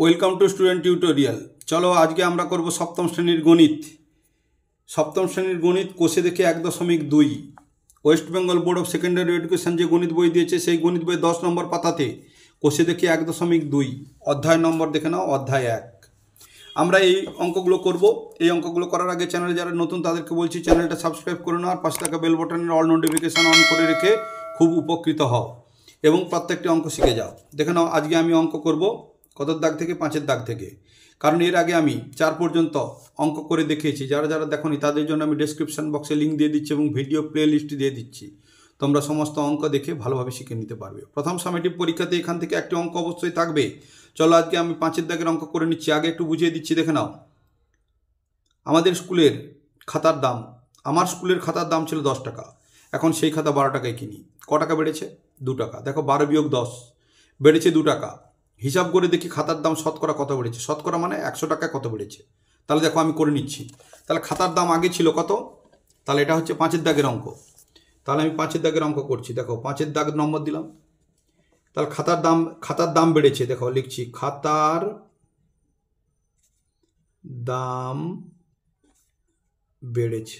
welcome to student tutorial চলো আজকে আমরা করব সপ্তম শ্রেণীর গণিত সপ্তম শ্রেণীর গণিত কোষে দেখে এক দশমিক দুই West Bengal board of secondary education যে গণিত বই দিয়েছে সেই গণিত বই দশ নম্বর পাতাতে কোষে দেখে এক দশমিক দুই অধ্যায় নম্বর দেখে নাও অধ্যায় এক আমরা এই অঙ্কগুলো করব এই অঙ্কগুলো করার আগে চ্যানেলে যারা নতুন তাদেরকে বলছি চ্যানেলটা সাবস্ক্রাইব করে নাও আর পাশে থাকা বেল বটনের অল নোটিফিকেশান অন করে রেখে খুব উপকৃত হও এবং প্রত্যেকটি অঙ্ক শিখে যাও দেখে নাও আজকে আমি অঙ্ক করবো কতর দাগ থেকে পাঁচের দাগ থেকে কারণ এর আগে আমি চার পর্যন্ত অঙ্ক করে দেখিয়েছি যারা যারা দেখনি তাদের জন্য আমি ডেসক্রিপশন বক্সে লিঙ্ক দিয়ে দিচ্ছি এবং ভিডিও প্লে লিস্ট দিয়ে দিচ্ছি তোমরা সমস্ত অঙ্ক দেখে ভালোভাবে শিখে নিতে পারবে প্রথম সামেটিভ পরীক্ষাতে এখান থেকে একটি অঙ্ক অবশ্যই থাকবে চলো আজকে আমি পাঁচের দাগের অঙ্ক করে নিচ্ছি আগে একটু বুঝিয়ে দিচ্ছি দেখে নাও আমাদের স্কুলের খাতার দাম আমার স্কুলের খাতার দাম ছিল দশ টাকা এখন সেই খাতা বারো টাকায় কিনি ক টাকা বেড়েছে দু টাকা দেখো বারো বিয়োগ দশ বেড়েছে দু টাকা হিসাব করে দেখি খাতার দাম শতকরা কত বেড়েছে শতকরা মানে একশো টাকায় কত বেড়েছে তাহলে দেখো আমি করে নিচ্ছি তাহলে খাতার দাম আগে ছিল কত তাহলে এটা হচ্ছে পাঁচের দাগের অঙ্ক তাহলে আমি পাঁচের দাগের অঙ্ক করছি দেখো পাঁচের দাগ নম্বর দিলাম তাহলে খাতার দাম খাতার দাম বেড়েছে দেখো লিখছি খাতার দাম বেড়েছে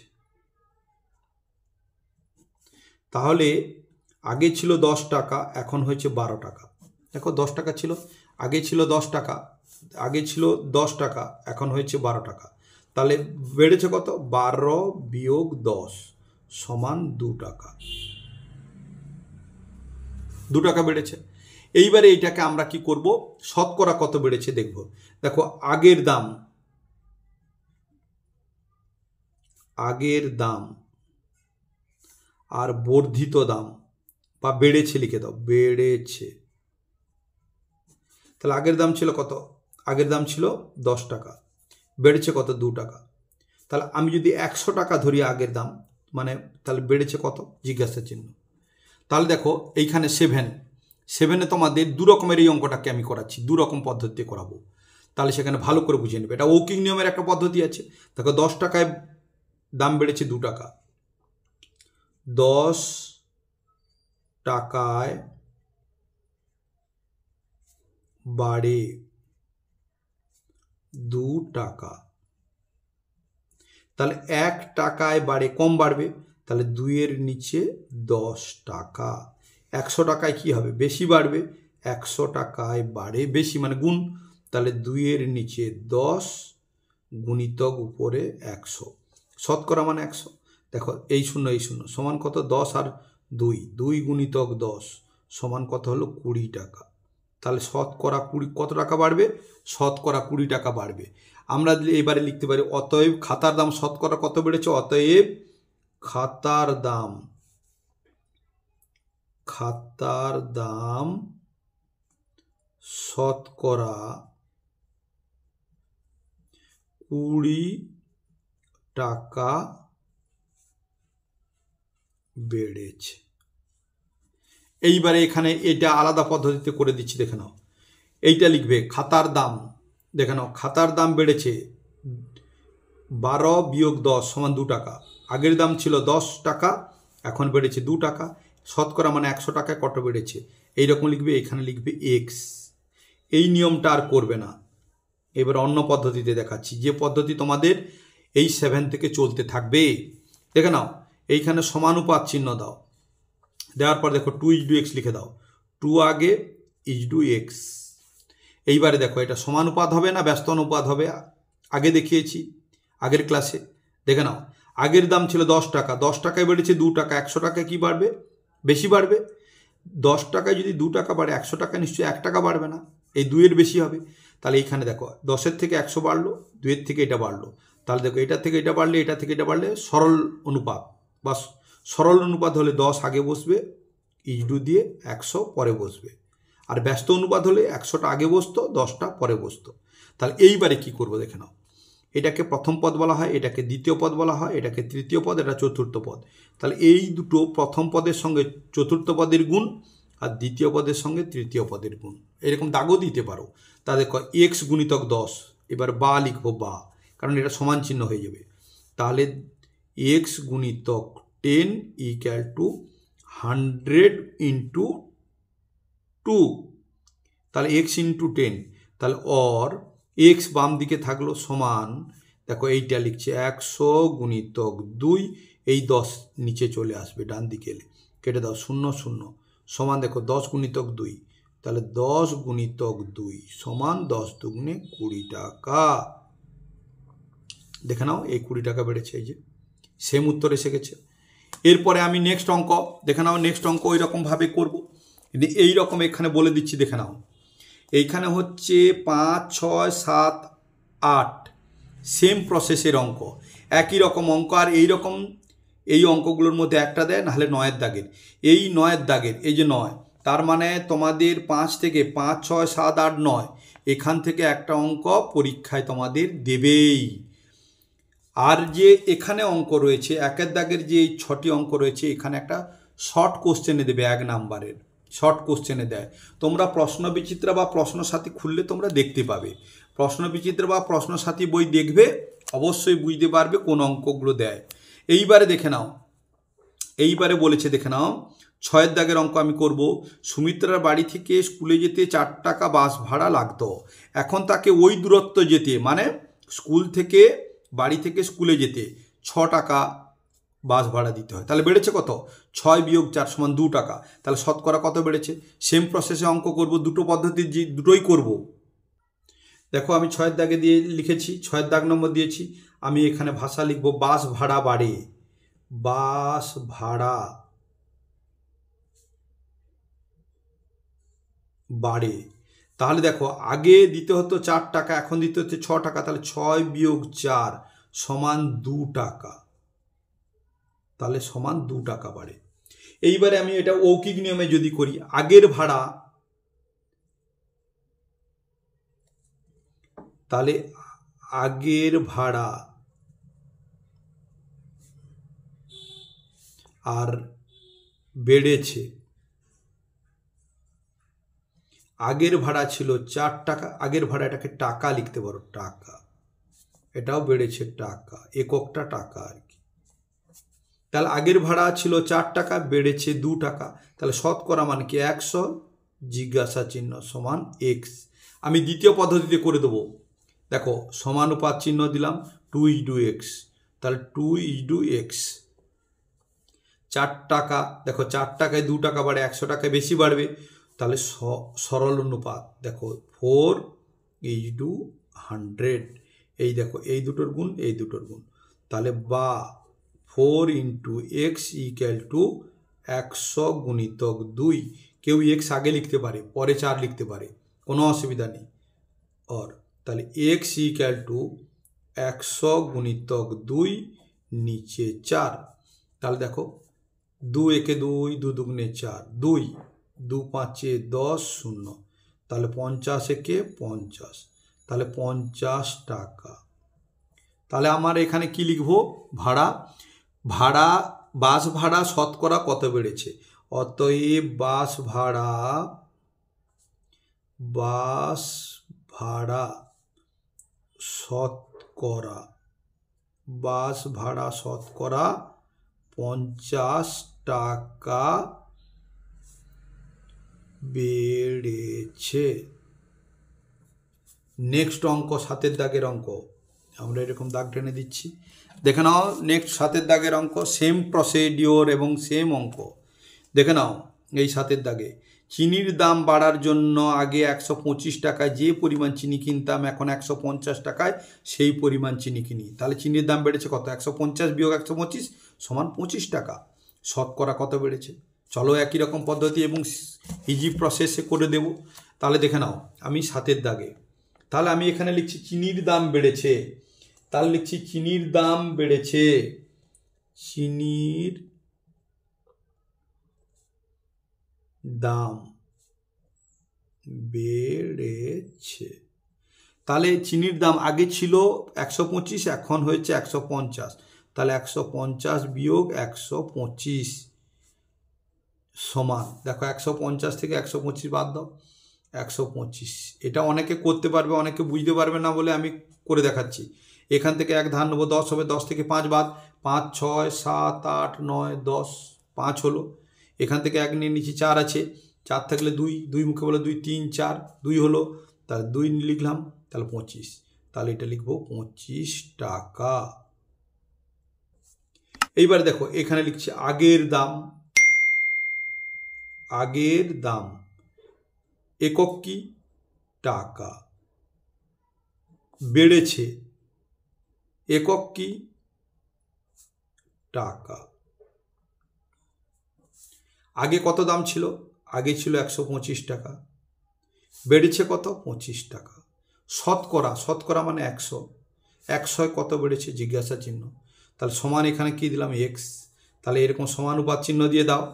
তাহলে আগে ছিল দশ টাকা এখন হয়েছে বারো টাকা দেখো দশ টাকা ছিল আগে ছিল দশ টাকা আগে ছিল দশ টাকা এখন হয়েছে বারো টাকা তাহলে বেড়েছে কত বারো বিয়োগ দশ সমান দু টাকা দু টাকা বেড়েছে এইবারে এইটাকে আমরা কি করব শতকরা কত বেড়েছে দেখব দেখো আগের দাম আগের দাম আর বর্ধিত দাম বা বেড়েছে লিখে দাও বেড়েছে তাহলে আগের দাম ছিল কত আগের দাম ছিল দশ টাকা বেড়েছে কত দু টাকা তাহলে আমি যদি একশো টাকা ধরি আগের দাম মানে তাহলে বেড়েছে কত জিজ্ঞাসা চিহ্ন তাহলে দেখো এইখানে সেভেন সেভেনে তোমাদের দু রকমের এই অঙ্কটাকে আমি করাচ্ছি দু রকম পদ্ধতিতে করাবো তাহলে সেখানে ভালো করে বুঝে নেবে এটা ওকিং নিয়মের একটা পদ্ধতি আছে দেখো দশ টাকায় দাম বেড়েছে দু টাকা দশ টাকায় বাড়ে দু টাকা তাহলে এক টাকায় বাড়ে কম বাড়বে তাহলে দুইয়ের নিচে দশ টাকা একশো টাকায় কি হবে বেশি বাড়বে একশো টাকায় বাড়ে বেশি মানে গুণ তাহলে দুইয়ের নিচে দশ গুণিতক উপরে একশো শতকরা মানে একশো দেখো এই শূন্য এই শূন্য সমান কত দশ আর দুই দুই গুণিতক দশ সমান কত হলো কুড়ি টাকা তাহলে শতকরা কুড়ি কত টাকা বাড়বে শতকরা কুড়ি টাকা বাড়বে আমরা এবারে লিখতে পারি অতএব খাতার দাম শতকরা কত বেড়েছে অতএব খাতার দাম খাতার দাম শতকরা কুড়ি টাকা বেড়েছে এইবারে এখানে এটা আলাদা পদ্ধতিতে করে দিচ্ছি দেখে নাও এইটা লিখবে খাতার দাম দেখে নাও খাতার দাম বেড়েছে বারো বিয়োগ দশ সমান দু টাকা আগের দাম ছিল দশ টাকা এখন বেড়েছে দু টাকা শতকরা মানে একশো টাকায় কত বেড়েছে এইরকম লিখবে এখানে লিখবে এক্স এই নিয়মটা আর করবে না এবার অন্য পদ্ধতিতে দেখাচ্ছি যে পদ্ধতি তোমাদের এই সেভেন থেকে চলতে থাকবে দেখে নাও এইখানে সমানুপাত চিহ্ন দাও দেওয়ার পর দেখো টু ইজ ডু এক্স লিখে দাও টু আগে ইজ ডু এক্স এইবারে দেখো এটা সমানুপাত হবে না ব্যস্ত অনুপাত হবে আগে দেখিয়েছি আগের ক্লাসে দেখে নাও আগের দাম ছিল দশ টাকা দশ টাকায় বেড়েছে দু টাকা একশো টাকায় কি বাড়বে বেশি বাড়বে দশ টাকায় যদি দু টাকা বাড়ে একশো টাকা নিশ্চয়ই এক টাকা বাড়বে না এই দুয়ের বেশি হবে তাহলে এইখানে দেখো দশের থেকে একশো বাড়লো দুয়ের থেকে এটা বাড়লো তাহলে দেখো এটার থেকে এটা বাড়লে এটা থেকে এটা বাড়লে সরল অনুপাত বা সরল অনুপাত হলে দশ আগে বসবে ইজডু দিয়ে একশো পরে বসবে আর ব্যস্ত অনুপাত হলে একশোটা আগে বসতো দশটা পরে বসতো তাহলে এইবারে কি করব দেখে নাও এটাকে প্রথম পদ বলা হয় এটাকে দ্বিতীয় পদ বলা হয় এটাকে তৃতীয় পদ এটা চতুর্থ পদ তাহলে এই দুটো প্রথম পদের সঙ্গে চতুর্থ পদের গুণ আর দ্বিতীয় পদের সঙ্গে তৃতীয় পদের গুণ এরকম দাগও দিতে পারো তাদের কয় এক্স গুণিতক দশ এবার বা লিখবো বা কারণ এটা সমান চিহ্ন হয়ে যাবে তাহলে এক্স গুণিতক 10 equal to 100 into 2 তাহলে এক্স ইন্টু টেন তাহলে অর এক্স বাম দিকে থাকলো সমান দেখো এইটা লিখছে একশো গুণিতক দুই এই দশ নিচে চলে আসবে ডান দিকে কেটে দাও শূন্য শূন্য সমান দেখো দশ গুণিতক দুই তাহলে দশ গুণিতক দুই সমান দশ দুগুণে কুড়ি টাকা দেখে নাও এই কুড়ি টাকা বেড়েছে এই যে সেম উত্তর এসে গেছে এরপরে আমি নেক্সট অঙ্ক দেখে নাও নেক্সট অঙ্ক ওই রকমভাবে করব এই রকম এখানে বলে দিচ্ছি দেখে নাও এইখানে হচ্ছে পাঁচ ছয় সাত আট সেম প্রসেসের অঙ্ক একই রকম অঙ্ক আর এই রকম এই অঙ্কগুলোর মধ্যে একটা দেয় নাহলে নয়ের দাগের এই নয়ের দাগের এই যে নয় তার মানে তোমাদের পাঁচ থেকে পাঁচ ছয় সাত আট নয় এখান থেকে একটা অঙ্ক পরীক্ষায় তোমাদের দেবেই আর যে এখানে অঙ্ক রয়েছে একের দাগের যে এই ছটি অঙ্ক রয়েছে এখানে একটা শর্ট কোশ্চেনে দেবে এক নাম্বারের শর্ট কোশ্চেনে দেয় তোমরা প্রশ্ন বিচিত্রা বা প্রশ্ন সাথী খুললে তোমরা দেখতে পাবে প্রশ্ন বিচিত্রা বা প্রশ্ন সাথী বই দেখবে অবশ্যই বুঝতে পারবে কোন অঙ্কগুলো দেয় এইবারে দেখে নাও এইবারে বলেছে দেখে নাও ছয়ের দাগের অঙ্ক আমি করব সুমিত্রার বাড়ি থেকে স্কুলে যেতে চার টাকা বাস ভাড়া লাগতো এখন তাকে ওই দূরত্ব যেতে মানে স্কুল থেকে বাড়ি থেকে স্কুলে যেতে ছ টাকা বাস ভাড়া দিতে হয় তাহলে বেড়েছে কত ছয় বিয়োগ চার সমান দু টাকা তাহলে শতকরা কত বেড়েছে সেম প্রসেসে অঙ্ক করব দুটো পদ্ধতির দুটোই করব দেখো আমি ছয়ের দাগে দিয়ে লিখেছি ছয়ের দাগ নম্বর দিয়েছি আমি এখানে ভাষা লিখব বাস ভাড়া বাড়ে বাস ভাড়া বাড়ে তাহলে দেখো আগে দিতে হতো চার টাকা এখন দিতে হচ্ছে ছ টাকা তাহলে ছয় বিয়োগ চার সমান দু টাকা তাহলে সমান দু টাকা বাড়ে এইবারে আমি এটা অৌকিক নিয়মে যদি করি আগের ভাড়া তাহলে আগের ভাড়া আর বেড়েছে আগের ভাড়া ছিল চার টাকা আগের ভাড়া এটাকে টাকা লিখতে পারো টাকা এটাও বেড়েছে টাকা এককটা টাকা আর কি তাহলে আগের ভাড়া ছিল চার টাকা বেড়েছে দু টাকা তাহলে শতকরা মানে কি একশো জিজ্ঞাসা চিহ্ন সমান এক্স আমি দ্বিতীয় পদ্ধতিতে করে দেবো দেখো সমানুপাত চিহ্ন দিলাম টু ইজ ডু এক্স তাহলে টু ইজ ডু এক্স চার টাকা দেখো চার টাকায় দু টাকা বাড়ে একশো টাকায় বেশি বাড়বে তাহলে সরল অনুপাত দেখো ফোর ইজ টু হান্ড্রেড এই দেখো এই দুটোর গুণ এই দুটোর গুণ তাহলে বা four into x equal to একশো গুণিতক দুই কেউ এক্স আগে লিখতে পারে পরে চার লিখতে পারে কোনো অসুবিধা নেই অর তাহলে এক্স ইক্যাল টু একশো গুণিতক দুই নিচে চার তাহলে দেখো দু একে দুই দু দুগুণে চার দুই দু পাঁচে দশ শূন্য তাহলে পঞ্চাশে কে পঞ্চাশ তাহলে পঞ্চাশ টাকা তাহলে আমার এখানে কি লিখব ভাড়া ভাড়া বাস ভাড়া শতকরা কত বেড়েছে অতএব বাস ভাড়া বাস ভাড়া শতকরা বাস ভাড়া শতকরা পঞ্চাশ টাকা বেড়েছে নেক্সট অঙ্ক সাতের দাগের অঙ্ক আমরা এরকম দাগ টেনে দিচ্ছি দেখে নাও নেক্সট সাতের দাগের অঙ্ক সেম প্রসিডিওর এবং সেম অঙ্ক দেখে নাও এই সাতের দাগে চিনির দাম বাড়ার জন্য আগে একশো পঁচিশ টাকায় যে পরিমাণ চিনি কিনতাম এখন একশো পঞ্চাশ টাকায় সেই পরিমাণ চিনি কিনি তাহলে চিনির দাম বেড়েছে কত একশো পঞ্চাশ বিয়োগ একশো পঁচিশ সমান পঁচিশ টাকা শতকরা কত বেড়েছে চলো একই রকম পদ্ধতি এবং ইজি প্রসেসে করে দেব তাহলে দেখে নাও আমি সাতের দাগে তাহলে আমি এখানে লিখছি চিনির দাম বেড়েছে তাহলে লিখছি চিনির দাম বেড়েছে চিনির দাম বেড়েছে তাহলে চিনির দাম আগে ছিল একশো পঁচিশ এখন হয়েছে একশো পঞ্চাশ তাহলে একশো পঞ্চাশ বিয়োগ একশো পঁচিশ সমান দেখো একশো পঞ্চাশ থেকে একশো পঁচিশ বাদ দাও একশো পঁচিশ এটা অনেকে করতে পারবে অনেকে বুঝতে পারবে না বলে আমি করে দেখাচ্ছি এখান থেকে এক ধান নেবো দশ হবে দশ থেকে পাঁচ বাদ পাঁচ ছয় সাত আট নয় দশ পাঁচ হলো এখান থেকে এক নিয়ে নিচে চার আছে চার থাকলে দুই দুই মুখে বলে দুই তিন চার দুই হলো তাহলে দুই লিখলাম তাহলে পঁচিশ তাহলে এটা লিখবো পঁচিশ টাকা এইবার দেখো এখানে লিখছি আগের দাম আগের দাম একক কি টাকা বেড়েছে একক কি টাকা আগে কত দাম ছিল আগে ছিল একশো পঁচিশ টাকা বেড়েছে কত পঁচিশ টাকা শতকরা শতকরা মানে একশো একশোয় কত বেড়েছে জিজ্ঞাসা চিহ্ন তাহলে সমান এখানে কি দিলাম এক্স তাহলে এরকম সমানুপাত চিহ্ন দিয়ে দাও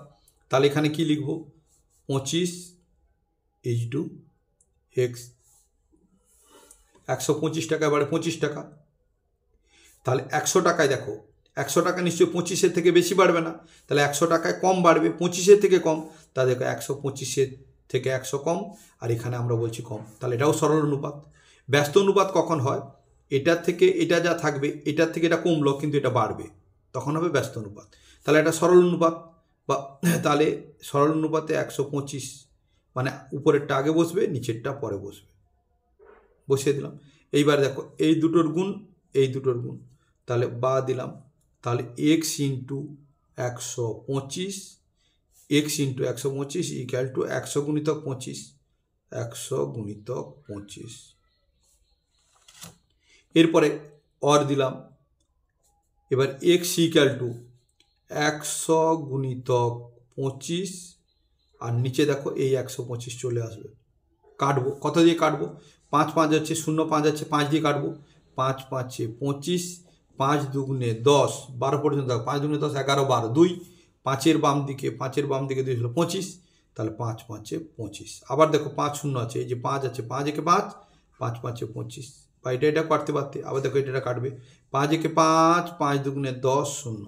তাহলে এখানে কি লিখব পঁচিশ এইচ টু এক্স একশো পঁচিশ টাকা এবারে পঁচিশ টাকা তাহলে একশো টাকায় দেখো একশো টাকা নিশ্চয়ই পঁচিশের থেকে বেশি বাড়বে না তাহলে একশো টাকায় কম বাড়বে পঁচিশের থেকে কম তা দেখো একশো পঁচিশের থেকে একশো কম আর এখানে আমরা বলছি কম তাহলে এটাও সরল অনুপাত ব্যস্ত অনুপাত কখন হয় এটার থেকে এটা যা থাকবে এটার থেকে এটা কমলো কিন্তু এটা বাড়বে তখন হবে ব্যস্ত অনুপাত তাহলে এটা সরল অনুপাত বা তাহলে সরল অনুপাতে একশো পঁচিশ মানে উপরেরটা আগে বসবে নিচেরটা পরে বসবে বসিয়ে দিলাম এইবার দেখো এই দুটোর গুণ এই দুটোর গুণ তাহলে বা দিলাম তাহলে এক্স ইন্টু একশো পঁচিশ এক্স ইন্টু একশো পঁচিশ ইকাল টু একশো গুণিতক পঁচিশ একশো গুণিতক পঁচিশ এরপরে অর দিলাম এবার এক্স ইকাল টু একশো গুণিতক পঁচিশ আর নিচে দেখো এই একশো পঁচিশ চলে আসবে কাটবো কত দিয়ে কাটবো পাঁচ পাঁচ যাচ্ছে শূন্য পাঁচ যাচ্ছে পাঁচ দিয়ে কাটবো পাঁচ পাঁচে পঁচিশ পাঁচ দুগুণে দশ বারো পর্যন্ত দেখো পাঁচ দুগুণে দশ এগারো বারো দুই পাঁচের বাম দিকে পাঁচের বাম দিকে দুই হলো পঁচিশ তাহলে পাঁচ পাঁচে পঁচিশ আবার দেখো পাঁচ শূন্য আছে এই যে পাঁচ আছে পাঁচ একে পাঁচ পাঁচ পাঁচে পঁচিশ বা এটা এটা কাটতে পারতে আবার দেখো এটা কাটবে পাঁচ একে পাঁচ পাঁচ দুগুণে দশ শূন্য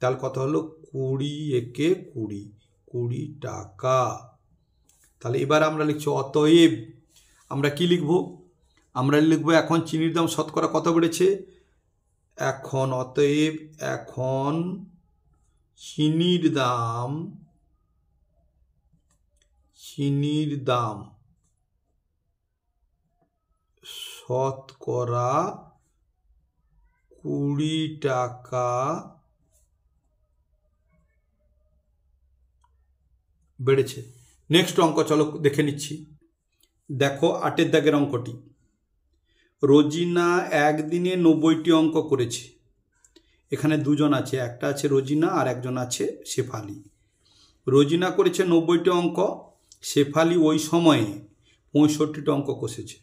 তাহলে কত হলো কুড়ি একে কুড়ি কুড়ি টাকা তাহলে এবার আমরা লিখছি অতএব আমরা কি লিখব আমরা লিখব এখন চিনির দাম শতকরা কত বেড়েছে এখন অতএব এখন চিনির দাম চিনির দাম শতকরা কুড়ি টাকা বেড়েছে নেক্সট অঙ্ক চলো দেখে নিচ্ছি দেখো আটের দাগের অঙ্কটি রোজিনা একদিনে নব্বইটি অঙ্ক করেছে এখানে দুজন আছে একটা আছে রোজিনা আর একজন আছে শেফালি রোজিনা করেছে নব্বইটি অঙ্ক শেফালি ওই সময়ে পঁয়ষট্টিটি অঙ্ক কষেছে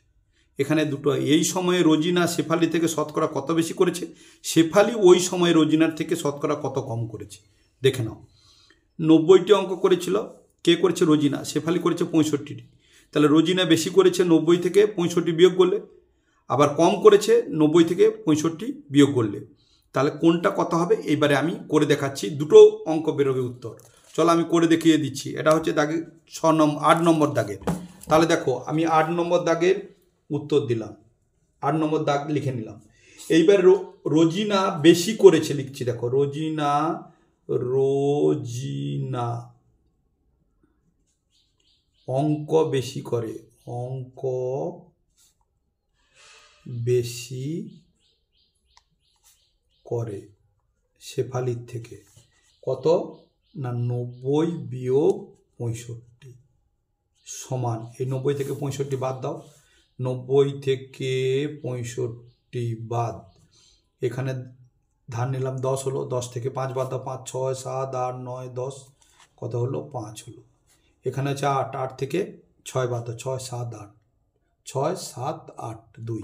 এখানে দুটো এই সময়ে রোজিনা শেফালি থেকে শতকরা কত বেশি করেছে শেফালি ওই সময়ে রোজিনার থেকে শতকরা কত কম করেছে দেখে নাও নব্বইটি অঙ্ক করেছিল কে করেছে রোজিনা শেফালি করেছে পঁয়ষট্টিটি তাহলে রোজিনা বেশি করেছে নব্বই থেকে পঁয়ষট্টি বিয়োগ করলে আবার কম করেছে নব্বই থেকে পঁয়ষট্টি বিয়োগ করলে তাহলে কোনটা কত হবে এইবারে আমি করে দেখাচ্ছি দুটো অঙ্ক বেরোবে উত্তর চলো আমি করে দেখিয়ে দিচ্ছি এটা হচ্ছে দাগে ছ নম্বর আট নম্বর দাগের তাহলে দেখো আমি আট নম্বর দাগের উত্তর দিলাম আট নম্বর দাগ লিখে নিলাম এইবার রোজিনা বেশি করেছে লিখছি দেখো রোজিনা রোজিনা অঙ্ক বেশি করে অঙ্ক বেশি করে শেফালির থেকে কত না নব্বই বিয়োগ পঁয়ষট্টি সমান এই নব্বই থেকে পঁয়ষট্টি বাদ দাও নব্বই থেকে পঁয়ষট্টি বাদ এখানে ধান নিলাম দশ হলো দশ থেকে পাঁচ বাদ দাও পাঁচ ছয় সাত আট নয় দশ কত হলো পাঁচ হলো এখানে আছে আট আট থেকে ছয় বাদ ছয় সাত আট ছয় সাত আট দুই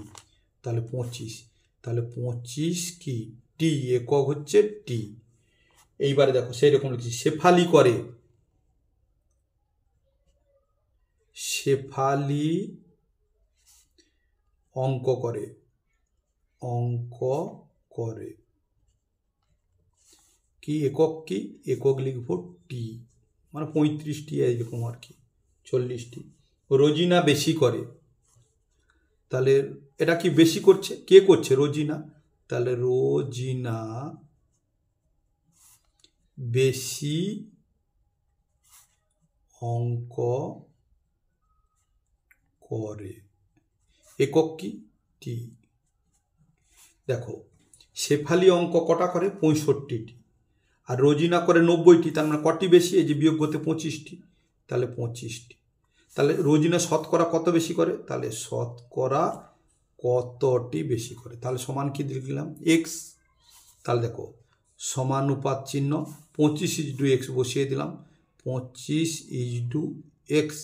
তাহলে পঁচিশ তাহলে পঁচিশ কি টি একক হচ্ছে টি এইবারে দেখো সেই রকম লিখছি শেফালি করে শেফালি অঙ্ক করে অঙ্ক করে কি একক কি একক লিখব টি মানে পঁয়ত্রিশটি এইরকম আর কি চল্লিশটি রোজিনা বেশি করে তাহলে এটা কি বেশি করছে কে করছে রোজিনা তাহলে রোজিনা বেশি অঙ্ক করে একক কি টি দেখো শেফালি অঙ্ক কটা করে পঁয়ষট্টিটি আর রোজিনা করে নব্বইটি তার মানে কটি বেশি এই যে বিয়োগ করতে পঁচিশটি তাহলে পঁচিশটি তাহলে রোজিনা শতকরা কত বেশি করে তাহলে শতকরা কতটি বেশি করে তাহলে সমান কী দেখলাম এক্স তাহলে দেখো সমানুপাত চিহ্ন পঁচিশ ইজ ডু এক্স বসিয়ে দিলাম পঁচিশ ইজ ডু এক্স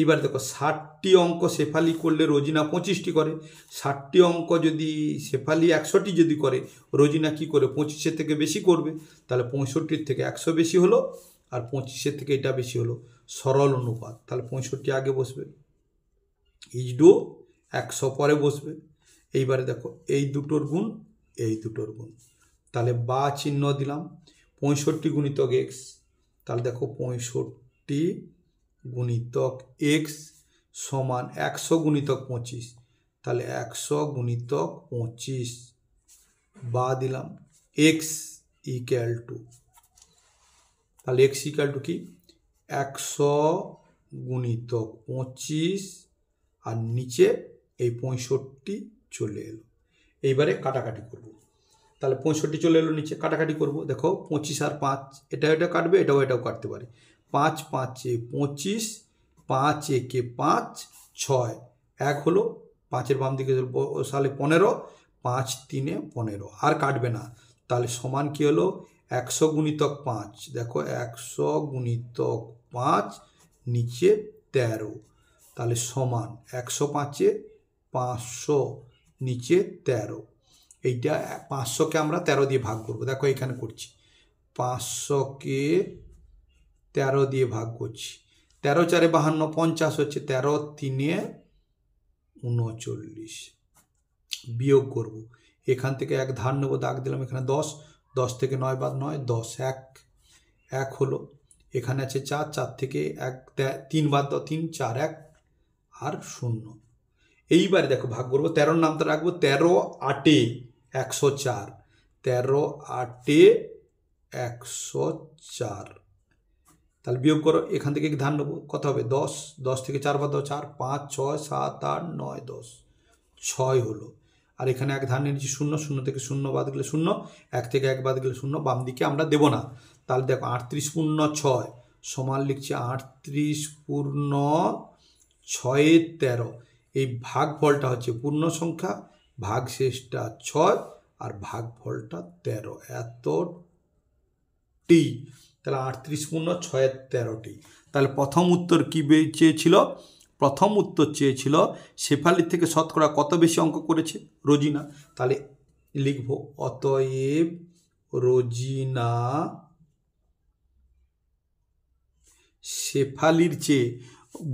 এইবার দেখো ষাটটি অঙ্ক শেফালি করলে রোজিনা পঁচিশটি করে ষাটটি অঙ্ক যদি শেফালি একশোটি যদি করে রোজিনা কি করে পঁচিশের থেকে বেশি করবে তাহলে পঁয়ষট্টির থেকে একশো বেশি হলো আর পঁচিশের থেকে এটা বেশি হলো সরল অনুপাত তাহলে পঁয়ষট্টি আগে বসবে ইজডু একশো পরে বসবে এইবারে দেখো এই দুটোর গুণ এই দুটোর গুণ তাহলে বা চিহ্ন দিলাম পঁয়ষট্টি গুণিতক এক্স তাহলে দেখো পঁয়ষট্টি গুণিতক এক্স সমান একশো গুণিতক পঁচিশ তাহলে একশো গুণিতক পঁচিশ বা দিলাম এক্স ইক্যাল টু তাহলে এক্স ইক্যাল টু কি একশো গুণিতক পঁচিশ আর নিচে এই পঁয়ষট্টি চলে এলো এইবারে কাটাকাটি করব তাহলে পঁয়ষট্টি চলে এলো নিচে কাটাকাটি করব দেখো পঁচিশ আর পাঁচ এটা এটা কাটবে এটাও এটাও কাটতে পারে পাঁচ পাঁচে পঁচিশ পাঁচ একে পাঁচ ছয় এক হলো পাঁচের বাম দিকে সালে পনেরো পাঁচ তিনে পনেরো আর কাটবে না তাহলে সমান কি হলো একশো গুণিতক পাঁচ দেখো একশো গুণিতক পাঁচ নিচে তেরো তাহলে সমান একশো পাঁচে পাঁচশো নিচে তেরো এইটা পাঁচশোকে আমরা তেরো দিয়ে ভাগ করবো দেখো এখানে করছি পাঁচশোকে তেরো দিয়ে ভাগ করছি তেরো চারে বাহান্ন পঞ্চাশ হচ্ছে তেরো তিনে উনচল্লিশ বিয়োগ করব এখান থেকে এক ধার নেবো দাগ দিলাম এখানে দশ দশ থেকে নয় বাদ নয় দশ এক এক হলো এখানে আছে চার চার থেকে এক তিন বাদ তিন চার এক আর শূন্য এইবারে দেখো ভাগ করবো তেরোর নামটা রাখবো তেরো আটে একশো চার তেরো আটে একশো চার তাহলে বিয়োগ করো এখান থেকে কি ধান নেবো কত হবে দশ দশ থেকে চার বা দশ চার পাঁচ ছয় সাত আট নয় দশ ছয় হলো আর এখানে এক ধান নিয়েছি শূন্য শূন্য থেকে শূন্য বাদ গেলে শূন্য এক থেকে এক বাদ গেলে শূন্য বাম দিকে আমরা দেবো না তাহলে দেখো আটত্রিশ পূর্ণ ছয় সমান লিখছি আটত্রিশ পূর্ণ ছয়ের তেরো এই ভাগ ফলটা হচ্ছে পূর্ণ সংখ্যা ভাগ শেষটা ছয় আর ভাগ ফলটা তেরো এত টি তাহলে আটত্রিশ পূর্ণ ছয়ের তেরোটি তাহলে প্রথম উত্তর কী চেয়েছিল প্রথম উত্তর চেয়েছিল শেফালির থেকে শতকরা কত বেশি অঙ্ক করেছে রোজিনা তাহলে লিখব অতএব রোজিনা শেফালির চেয়ে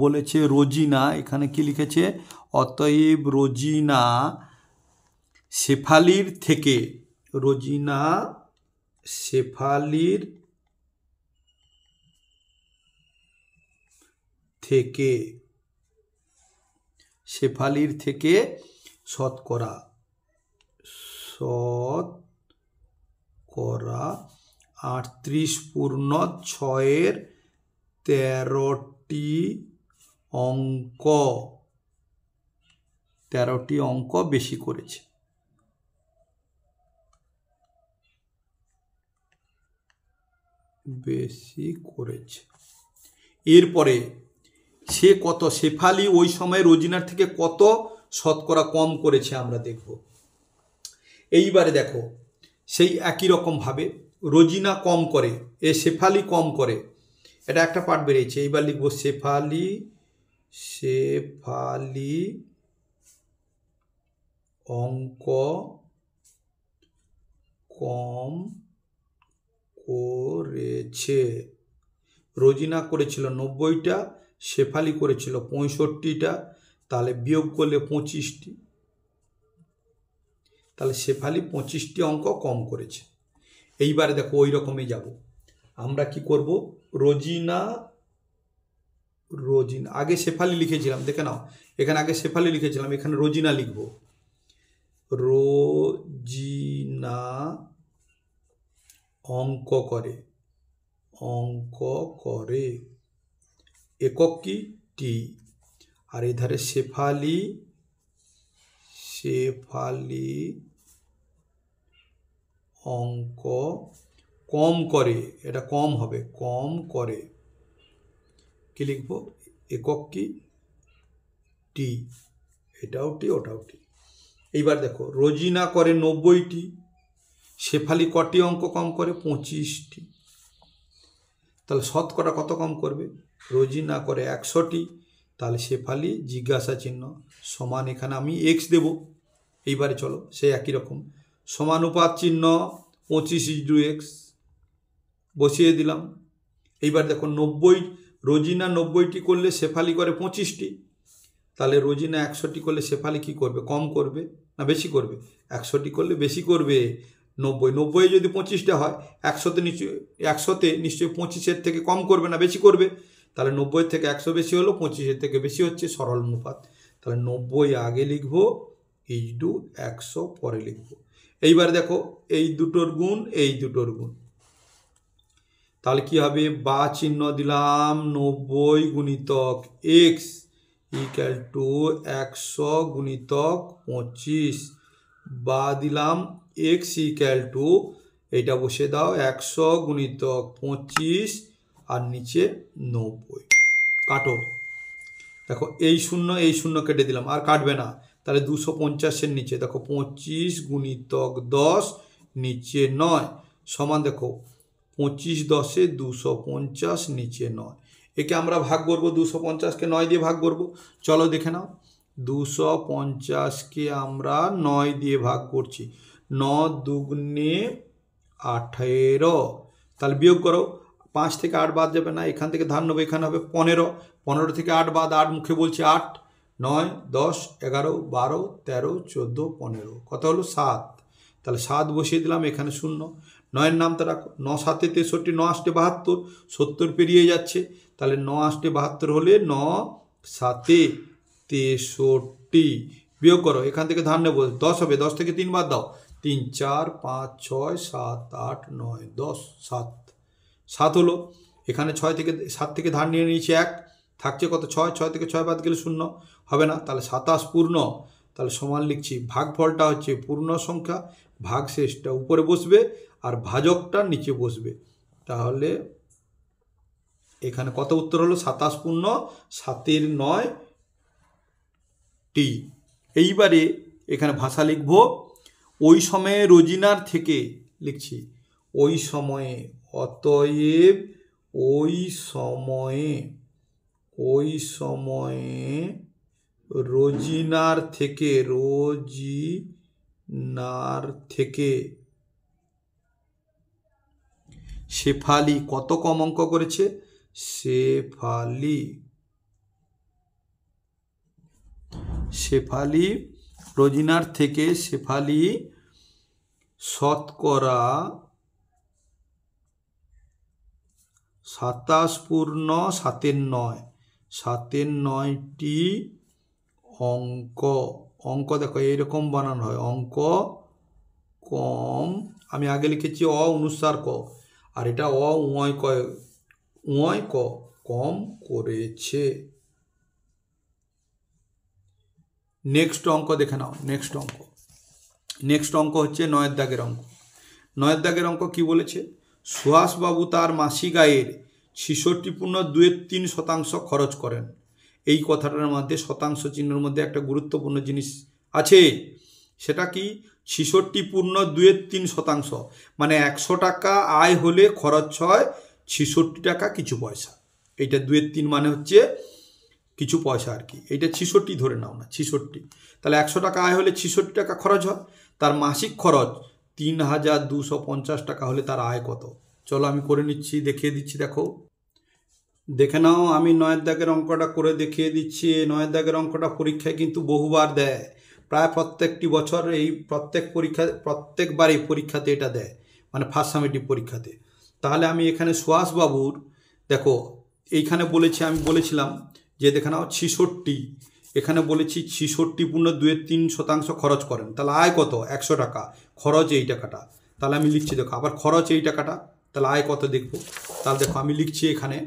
বলেছে রোজিনা এখানে কি লিখেছে অতএব রোজিনা শেফালির থেকে রোজিনা শেফালির থেকে শেফালির থেকে শতকরা করা আটত্রিশ পূর্ণ ছয়ের তেরোটি অঙ্ক তেরোটি অঙ্ক বেশি করেছে বেশি করেছে এরপরে সে কত শেফালি ওই সময়ে রোজিনার থেকে কত শতকরা কম করেছে আমরা দেখব এইবারে দেখো সেই একই রকমভাবে রোজিনা কম করে এ শেফালি কম করে এটা একটা পার্ট বেরিয়েছে এইবার লিখবো শেফালি শেফালি অঙ্ক কম করেছে রোজিনা করেছিল নব্বইটা শেফালি করেছিল পঁয়ষট্টিটা তাহলে বিয়োগ করলে পঁচিশটি তাহলে শেফালি পঁচিশটি অঙ্ক কম করেছে এইবারে দেখো ওই রকমই যাব আমরা কি করব রোজিনা রোজিনা আগে শেফালি লিখেছিলাম দেখে নাও এখানে আগে শেফালি লিখেছিলাম এখানে রোজিনা লিখব রোজিনা অঙ্ক করে অঙ্ক করে একক কি টি আর এধারে শেফালি শেফালি অঙ্ক কম করে এটা কম হবে কম করে কি লিখব একক কি টি এটাও টি ওটাও টি এইবার দেখো রোজিনা করে নব্বইটি শেফালি কটি অঙ্ক কম করে পঁচিশটি তাহলে শতকরা কত কম করবে রোজি না করে একশোটি তাহলে ফালি জিজ্ঞাসা চিহ্ন সমান এখানে আমি এক্স দেব এইবারে চলো সে একই রকম সমানুপাত চিহ্ন পঁচিশ ইজু এক্স বসিয়ে দিলাম এইবার দেখো নব্বই রোজিনা নব্বইটি করলে শেফালি করে পঁচিশটি তাহলে রোজিনা একশোটি করলে শেফালি কি করবে কম করবে না বেশি করবে একশোটি করলে বেশি করবে নব্বই নব্বই যদি পঁচিশটা হয় একশোতে নিশ্চয় একশোতে নিশ্চয়ই পঁচিশের থেকে কম করবে না বেশি করবে তাহলে নব্বই থেকে একশো বেশি হলো পঁচিশের থেকে বেশি হচ্ছে সরল অনুপাত তাহলে নব্বই আগে লিখব এইচ ডু একশো পরে লিখব এইবার দেখো এই দুটোর গুণ এই দুটোর গুণ তাহলে কি হবে বা চিহ্ন দিলাম নব্বই গুণিতক এক্স ইকাল টু একশো গুণিতক পঁচিশ বা দিলাম এক্স ইকাল টু এইটা বসে দাও একশো গুণিতক পঁচিশ আর নিচে নব্বই কাটো দেখো এই শূন্য এই শূন্য কেটে দিলাম আর কাটবে না তাহলে দুশো পঞ্চাশের নিচে দেখো পঁচিশ গুণিতক দশ নিচে নয় সমান দেখো পঁচিশ দশে দুশো পঞ্চাশ নিচে নয় একে আমরা ভাগ করব দুশো পঞ্চাশকে নয় দিয়ে ভাগ করব চলো দেখে নাও দুশো পঞ্চাশকে আমরা নয় দিয়ে ভাগ করছি ন দুগ্নে আঠেরো তাহলে বিয়োগ করো পাঁচ থেকে আট বাদ যাবে না এখান থেকে ধান নেবো এখানে হবে পনেরো পনেরো থেকে আট বাদ আট মুখে বলছি আট নয় দশ এগারো বারো তেরো চোদ্দো পনেরো কত হলো সাত তাহলে সাত বসিয়ে দিলাম এখানে শূন্য নয়ের নামটা রাখো ন সাতে তেষট্টি ন আষ্টে বাহাত্তর সত্তর পেরিয়ে যাচ্ছে তাহলে ন আষ্টে বাহাত্তর হলে ন সাতে তেষট্টি বিয়োগ করো এখান থেকে ধান নেবো দশ হবে দশ থেকে তিন বাদ দাও তিন চার পাঁচ ছয় সাত আট নয় দশ সাত সাত হলো এখানে ছয় থেকে সাত থেকে ধার নিয়ে নিয়েছি এক থাকছে কত ছয় ছয় থেকে ছয় বাদ গেলে শূন্য হবে না তাহলে সাতাশ পূর্ণ তাহলে সমান লিখছি ভাগফলটা হচ্ছে পূর্ণ সংখ্যা ভাগশেষটা উপরে বসবে আর ভাজকটা নিচে বসবে তাহলে এখানে কত উত্তর হলো সাতাশ পূর্ণ সাতের নয় টি এইবারে এখানে ভাষা লিখব ওই সময়ে রোজিনার থেকে লিখছি ওই সময়ে অতএব ওই সময়ে ওই সময়ে রোজিনার থেকে রোজিনার থেকে শেফালি কত কম অঙ্ক করেছে শেফালি শেফালি রোজিনার থেকে শেফালি শতকরা সাতাশ পূর্ণ সাতের নয় সাতের নয়টি অঙ্ক অঙ্ক দেখো এইরকম বানানো হয় অঙ্ক কম আমি আগে লিখেছি অ অনুসার ক আর এটা অ উঁয় কয় উঁয় ক কম করেছে নেক্সট অঙ্ক দেখে নাও নেক্সট অঙ্ক নেক্সট অঙ্ক হচ্ছে নয়ের দাগের অঙ্ক নয়ের দাগের অঙ্ক কি বলেছে সুহাসবাবু তার মাসি গায়ের ছিষট্টি পূর্ণ দুয়ের তিন শতাংশ খরচ করেন এই কথাটার মধ্যে শতাংশ চিহ্নের মধ্যে একটা গুরুত্বপূর্ণ জিনিস আছে সেটা কি ছিষট্টি পূর্ণ দুয়ের তিন শতাংশ মানে একশো টাকা আয় হলে খরচ হয় ছিষট্টি টাকা কিছু পয়সা এইটা দুয়ের তিন মানে হচ্ছে কিছু পয়সা আর কি এইটা ছিষট্টি ধরে নাও না ছিষট্টি তাহলে একশো টাকা আয় হলে ছিষট্টি টাকা খরচ হয় তার মাসিক খরচ তিন হাজার দুশো পঞ্চাশ টাকা হলে তার আয় কত চলো আমি করে নিচ্ছি দেখিয়ে দিচ্ছি দেখো দেখে নাও আমি নয়ের দাগের অঙ্কটা করে দেখিয়ে দিচ্ছি এই নয়ের দাগের অঙ্কটা পরীক্ষায় কিন্তু বহুবার দেয় প্রায় প্রত্যেকটি বছর এই প্রত্যেক পরীক্ষা প্রত্যেকবারই পরীক্ষাতে এটা দেয় মানে ফার্স্ট সামেটিভ পরীক্ষাতে তাহলে আমি এখানে সুহাসবাবুর দেখো এইখানে বলেছি আমি বলেছিলাম যে দেখে নাও ছিষট্টি এখানে বলেছি ছিষট্টি পূর্ণ দুয়ের তিন শতাংশ খরচ করেন তাহলে আয় কত একশো টাকা খরচ এই টাকাটা তাহলে আমি লিখছি দেখো আবার খরচ এই টাকাটা তাহলে আয় কত দেখবো তাহলে দেখো আমি লিখছি এখানে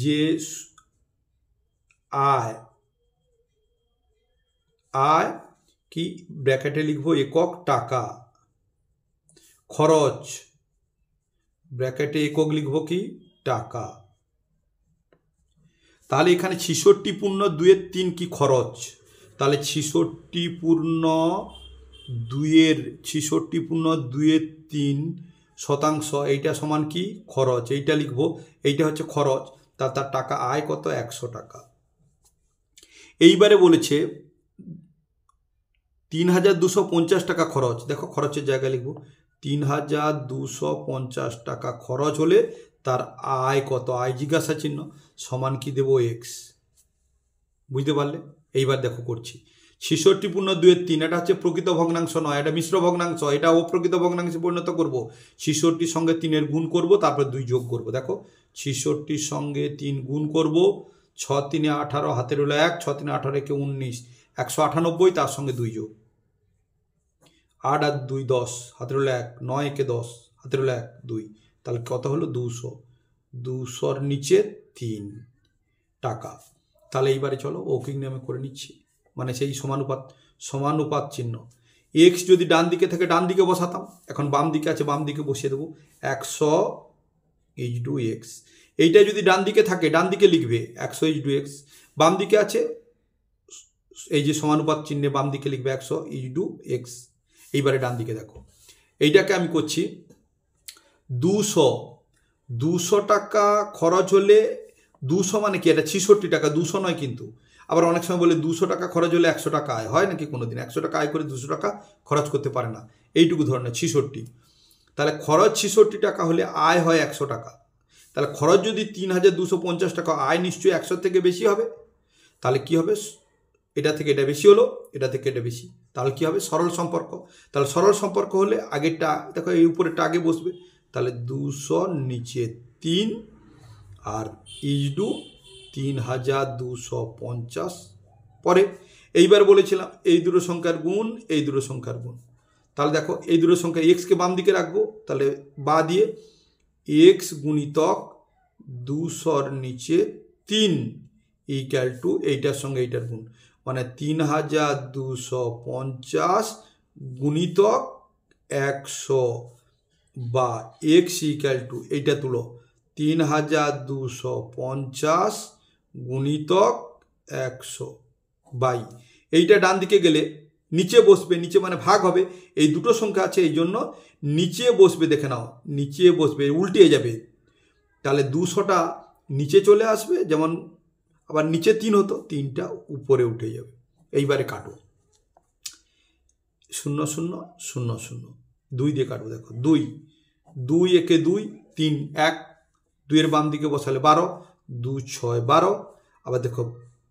যে আয় আয় কি ব্র্যাকেটে লিখবো একক টাকা খরচ ব্র্যাকেটে একক লিখবো কি টাকা তাহলে এখানে ছিষট্টি পূর্ণ দুয়ের তিন কি খরচ তাহলে ছিষট্টি পূর্ণ দুয়ের ছিষট্টি পূর্ণ দুয়ের তিন শতাংশ এইটা সমান কি খরচ এইটা লিখব এইটা হচ্ছে খরচ তা তার টাকা আয় কত একশো টাকা এইবারে বলেছে তিন হাজার দুশো পঞ্চাশ টাকা খরচ দেখো খরচের জায়গায় লিখব তিন হাজার দুশো পঞ্চাশ টাকা খরচ হলে তার আয় কত আয় জিজ্ঞাসা চিহ্ন সমান কি দেব এক্স বুঝতে পারলে এইবার দেখো করছি ছেষট্টি পূর্ণ দুয়ের তিন এটা হচ্ছে প্রকৃত ভগ্নাংশ নয় এটা মিশ্র ভগ্নাংশ এটা অপ্রকৃত ভগ্নাংশে পরিণত করব ছেষট্টির সঙ্গে তিনের গুণ করব তারপর দুই যোগ করব দেখো ছেষট্টির সঙ্গে তিন গুণ করব ছ তিনে আঠারো হাতে রইল এক ছ তিনে আঠারো একে উনিশ একশো আটানব্বই তার সঙ্গে দুই যোগ আট আর দুই দশ হাতে রইল এক নয় একে দশ হাতে রইল এক দুই তাহলে কত হলো দুশো দুশোর নিচে তিন টাকা তাহলে এইবারে চলো ওকিং নামে করে নিচ্ছি মানে সেই সমানুপাত সমানুপাত চিহ্ন এক্স যদি ডান দিকে থেকে ডান দিকে বসাতাম এখন বাম দিকে আছে বাম দিকে বসিয়ে দেবো একশো এইচ ডু এক্স এইটা যদি ডান দিকে থাকে ডান দিকে লিখবে একশো এইচ ডু এক্স বাম দিকে আছে এই যে সমানুপাত চিহ্নে বাম দিকে লিখবে একশো এইচ ডু এক্স এইবারে ডান দিকে দেখো এইটাকে আমি করছি দুশো দুশো টাকা খরচ হলে দুশো মানে কি এটা ছিষট্টি টাকা দুশো নয় কিন্তু আবার অনেক সময় বলে দুশো টাকা খরচ হলে একশো টাকা আয় হয় নাকি কোনো দিন একশো টাকা আয় করে দুশো টাকা খরচ করতে পারে না এইটুকু ধরনের ছিষট্টি তাহলে খরচ ছিষট্টি টাকা হলে আয় হয় একশো টাকা তাহলে খরচ যদি তিন হাজার দুশো পঞ্চাশ টাকা আয় নিশ্চয়ই একশোর থেকে বেশি হবে তাহলে কি হবে এটা থেকে এটা বেশি হলো এটা থেকে এটা বেশি তাহলে কী হবে সরল সম্পর্ক তাহলে সরল সম্পর্ক হলে আগেরটা দেখো এই উপরেরটা আগে বসবে তাহলে দুশো নিচে তিন আর ইজডু তিন হাজার দুশো পঞ্চাশ পরে এইবার বলেছিলাম এই দুটো সংখ্যার গুণ এই দুটো সংখ্যার গুণ তাহলে দেখো এই দুটো সংখ্যা এক্সকে বাম দিকে রাখবো তাহলে বা দিয়ে এক্স গুণিতক দুশোর নিচে তিন ইকাল টু এইটার সঙ্গে এইটার গুণ মানে তিন হাজার দুশো পঞ্চাশ গুণিতক একশো বা এক্স ইকাল টু এইটা তুলো তিন হাজার দুশো পঞ্চাশ গুণিতক একশো বাই এইটা ডান দিকে গেলে নিচে বসবে নিচে মানে ভাগ হবে এই দুটো সংখ্যা আছে এই জন্য নিচে বসবে দেখে নাও নিচে বসবে উল্টিয়ে যাবে তাহলে দুশোটা নিচে চলে আসবে যেমন আবার নিচে তিন হতো তিনটা উপরে উঠে যাবে এইবারে কাটো শূন্য শূন্য শূন্য শূন্য দুই দিয়ে কাটবো দেখো দুই দুই একে দুই তিন এক দুইয়ের বাম দিকে বসালে বারো দু ছয় বারো আবার দেখো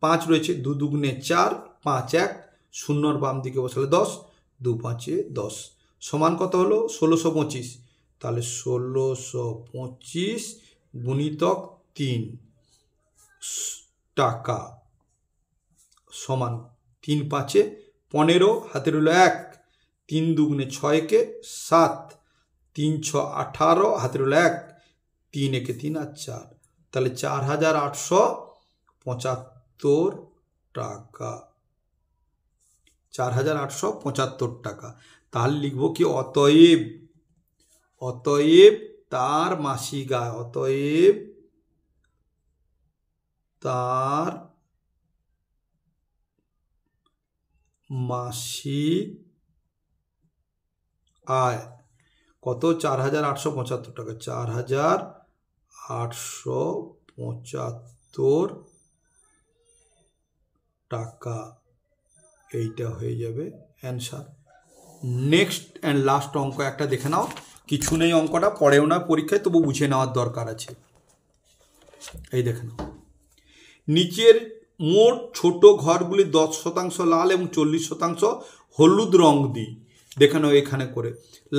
পাঁচ রয়েছে দু দুগুণে চার পাঁচ এক শূন্যর বাম দিকে বসালে দশ দু পাঁচে দশ সমান কত হলো ষোলোশো পঁচিশ তাহলে ষোলোশো পঁচিশ গুণিতক তিন টাকা সমান তিন পাঁচে পনেরো হাতে হলো এক তিন দুগুণে ছয়কে সাত তিন ছ আঠারো হাতের এক তিন একে তিন আর চার তাহলে চার হাজার আটশো পঁচাত্তর টাকা চার হাজার আটশো পঁচাত্তর টাকা তাহলে লিখব কি অতএব অতএব তার মাসি গায় অতএব তার মাসিক আয় কত চার হাজার আটশো পঁচাত্তর টাকা চার হাজার আটশো পঁচাত্তর টাকা এইটা হয়ে যাবে অ্যান্সার নেক্সট অ্যান্ড লাস্ট অঙ্ক একটা দেখে নাও কিছু নেই অঙ্কটা পড়েও না পরীক্ষায় তবু বুঝে নেওয়ার দরকার আছে এই দেখে নাও নিচের মোট ছোট ঘরগুলি দশ শতাংশ লাল এবং চল্লিশ শতাংশ হলুদ রং দিই দেখানো এখানে করে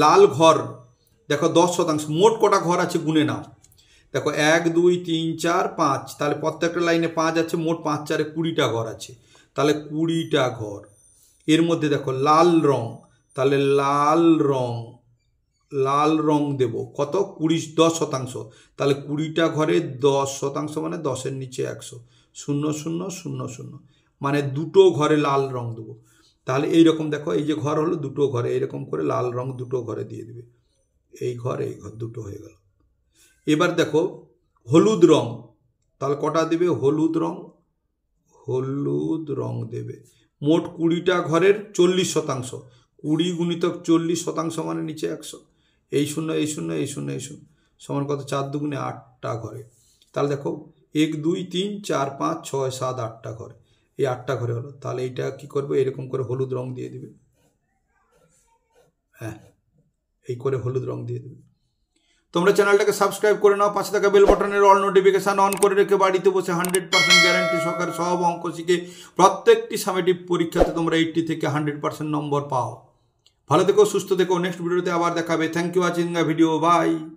লাল ঘর দেখো দশ শতাংশ মোট কটা ঘর আছে গুনে নাও দেখো এক দুই তিন চার পাঁচ তাহলে প্রত্যেকটা লাইনে পাঁচ আছে মোট পাঁচ চারে কুড়িটা ঘর আছে তাহলে কুড়িটা ঘর এর মধ্যে দেখো লাল রং তাহলে লাল রং লাল রং দেব কত কুড়ি দশ শতাংশ তাহলে কুড়িটা ঘরে দশ শতাংশ মানে দশের নিচে একশো শূন্য শূন্য শূন্য শূন্য মানে দুটো ঘরে লাল রং দেবো তাহলে এই রকম দেখো এই যে ঘর হলো দুটো ঘরে এইরকম করে লাল রং দুটো ঘরে দিয়ে দিবে এই ঘর এই ঘর দুটো হয়ে গেল এবার দেখো হলুদ রং তাহলে কটা দেবে হলুদ রং হলুদ রং দেবে মোট কুড়িটা ঘরের চল্লিশ শতাংশ কুড়ি গুণিতক চল্লিশ শতাংশ মানে নিচে একশো এই শূন্য এই শূন্য এই শূন্য এই শূন্য সমান কত চার দুগুণে আটটা ঘরে তাহলে দেখো এক দুই তিন চার পাঁচ ছয় সাত আটটা ঘরে এই আটটা ঘরে হলো তাহলে এইটা কি করবে এরকম করে হলুদ রং দিয়ে দেবে হ্যাঁ এই করে হলুদ রং দিয়ে দেবে তোমরা চ্যানেলটাকে সাবস্ক্রাইব করে নাও পাঁচ টাকা বেল বাটনের অল নোটিফিকেশান অন করে রেখে বাড়িতে বসে হান্ড্রেড পার্সেন্ট গ্যারান্টি সহকারে সব অঙ্ক শিখে প্রত্যেকটি সামেটিভ পরীক্ষাতে তোমরা এইটটি থেকে হান্ড্রেড পার্সেন্ট নম্বর পাও ভালো থেকো সুস্থ থেকো নেক্সট ভিডিওতে আবার দেখাবে thank you watching video by